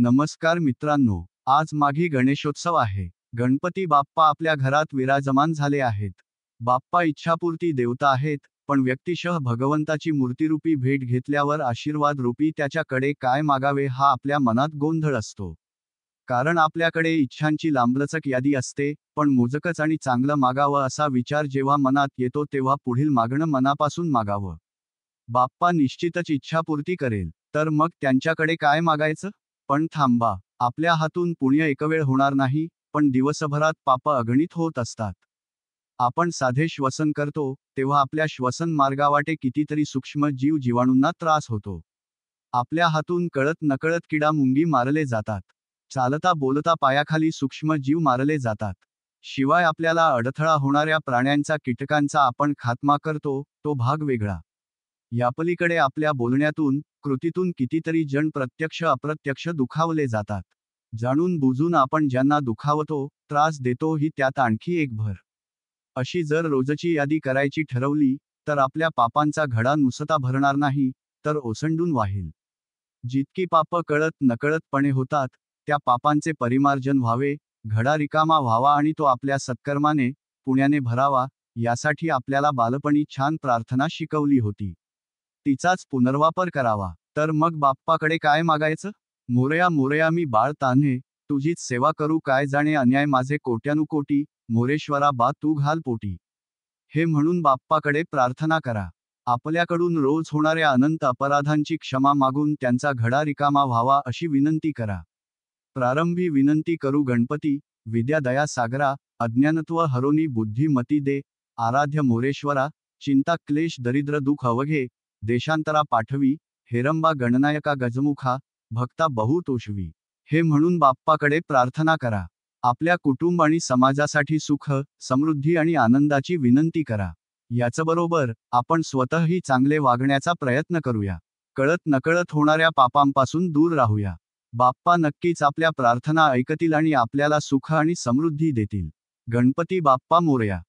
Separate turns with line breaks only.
नमस्कार मित्रांनो आज माघी गणेशोत्सव आहे गणपती बाप्पा आपल्या घरात विराजमान झाले आहेत बाप्पा इच्छापूर्ती देवता आहेत पण व्यक्तिशः भगवंताची मूर्तिरूपी भेट घेतल्यावर आशीर्वाद रूपी त्याच्याकडे काय मागावे हा आपल्या मनात गोंधळ असतो कारण आपल्याकडे इच्छांची लांबलचक यादी असते पण मोजकच आणि चांगलं मागावं असा विचार जेव्हा मनात येतो तेव्हा पुढील मागणं मनापासून मागावं बाप्पा निश्चितच इच्छापूर्ती करेल तर मग त्यांच्याकडे काय मागायचं पण थांबा आपल्या हातून पुण्य एकवेळ होणार नाही पण दिवसभरात पाप अगणित होत असतात आपण साधे श्वसन करतो तेव्हा आपल्या श्वसन मार्गावाटे कितीतरी सूक्ष्म जीव जीवाणूंना त्रास होतो आपल्या हातून कळत नकळत किडा मुंगी मारले जातात चालता बोलता पायाखाली सूक्ष्म जीव मारले जातात शिवाय आपल्याला अडथळा होणाऱ्या प्राण्यांचा कीटकांचा आपण खात्मा करतो तो भाग वेगळा यापलीकडे आपल्या बोलण्यातून कृतीतून कितीतरी जण प्रत्यक्ष अप्रत्यक्ष दुखावले जातात जाणून बुजून आपण ज्यांना दुखावतो त्रास देतो ही त्यात आणखी एक भर अशी जर रोजची यादी करायची ठरवली तर आपल्या पापांचा घडा नुसता भरणार नाही तर ओसंडून वाहील जितकी पापं कळत नकळतपणे होतात त्या पापांचे परिमार्जन व्हावे घडा रिकामा व्हावा आणि तो आपल्या सत्कर्माने पुण्याने भरावा यासाठी आपल्याला बालपणी छान प्रार्थना शिकवली होती तिचाच पुनर्वापर करावा तर मग बाप्पाकडे काय मागायचं मोरया मोरया मी बाळ तान्हे तुझीच सेवा करू काय जाणे अन्याय माझे कोट्यानुकोटी मोरेश्वरा बा तू घाल पोटी हे म्हणून बाप्पाकडे प्रार्थना करा आपल्याकडून रोज होणाऱ्या अनंत अपराधांची क्षमा मागून त्यांचा घडा रिकामा व्हावा अशी विनंती करा प्रारंभी विनंती करू गणपती विद्या दया सागरा अज्ञानत्व हरोनी बुद्धिमती दे आराध्य मोरेश्वरा चिंता क्लेश दरिद्र दुःख अवघे देशांतरा पाठवी हेरंबा गणनायका गजमुखा भक्ता बहुतोषवी हे म्हणून बाप्पाकडे प्रार्थना करा आपल्या कुटुंब आणि समाजासाठी सुख समृद्धी आणि आनंदाची विनंती करा याचबरोबर आपण स्वतःही चांगले वागण्याचा प्रयत्न करूया कळत नकळत होणाऱ्या पापांपासून दूर राहूया बाप्पा नक्कीच आपल्या प्रार्थना ऐकतील आणि आपल्याला सुख आणि समृद्धी देतील गणपती बाप्पा मोरया